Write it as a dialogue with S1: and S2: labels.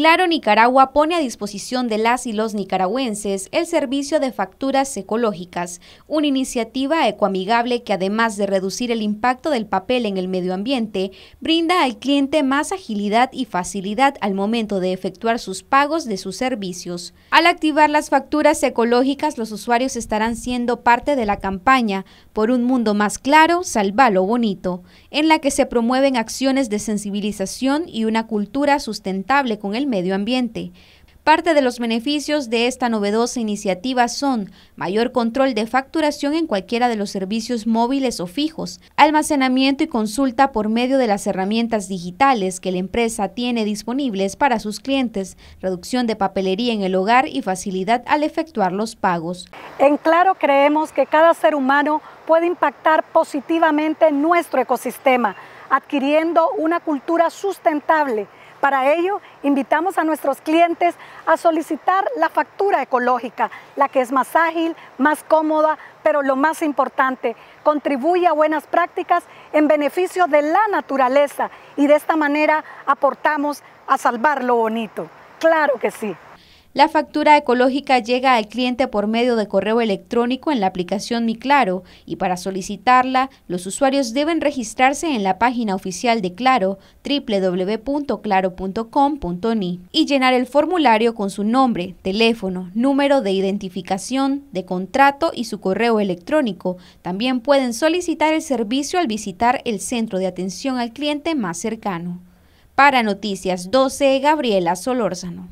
S1: Claro Nicaragua pone a disposición de las y los nicaragüenses el servicio de facturas ecológicas, una iniciativa ecoamigable que además de reducir el impacto del papel en el medio ambiente, brinda al cliente más agilidad y facilidad al momento de efectuar sus pagos de sus servicios. Al activar las facturas ecológicas, los usuarios estarán siendo parte de la campaña Por un mundo más claro, Salva lo bonito, en la que se promueven acciones de sensibilización y una cultura sustentable con el medio ambiente. Parte de los beneficios de esta novedosa iniciativa son mayor control de facturación en cualquiera de los servicios móviles o fijos, almacenamiento y consulta por medio de las herramientas digitales que la empresa tiene disponibles para sus clientes, reducción de papelería en el hogar y facilidad al efectuar los pagos.
S2: En claro creemos que cada ser humano puede impactar positivamente nuestro ecosistema, adquiriendo una cultura sustentable para ello, invitamos a nuestros clientes a solicitar la factura ecológica, la que es más ágil, más cómoda, pero lo más importante, contribuye a buenas prácticas en beneficio de la naturaleza y de esta manera aportamos a salvar lo bonito. Claro que sí. La factura ecológica llega al cliente por medio de
S1: correo electrónico en la aplicación Mi Claro y para solicitarla los usuarios deben registrarse en la página oficial de Claro www.claro.com.ni y llenar el formulario con su nombre, teléfono, número de identificación, de contrato y su correo electrónico. También pueden solicitar el servicio al visitar el centro de atención al cliente más cercano. Para Noticias 12, Gabriela Solórzano.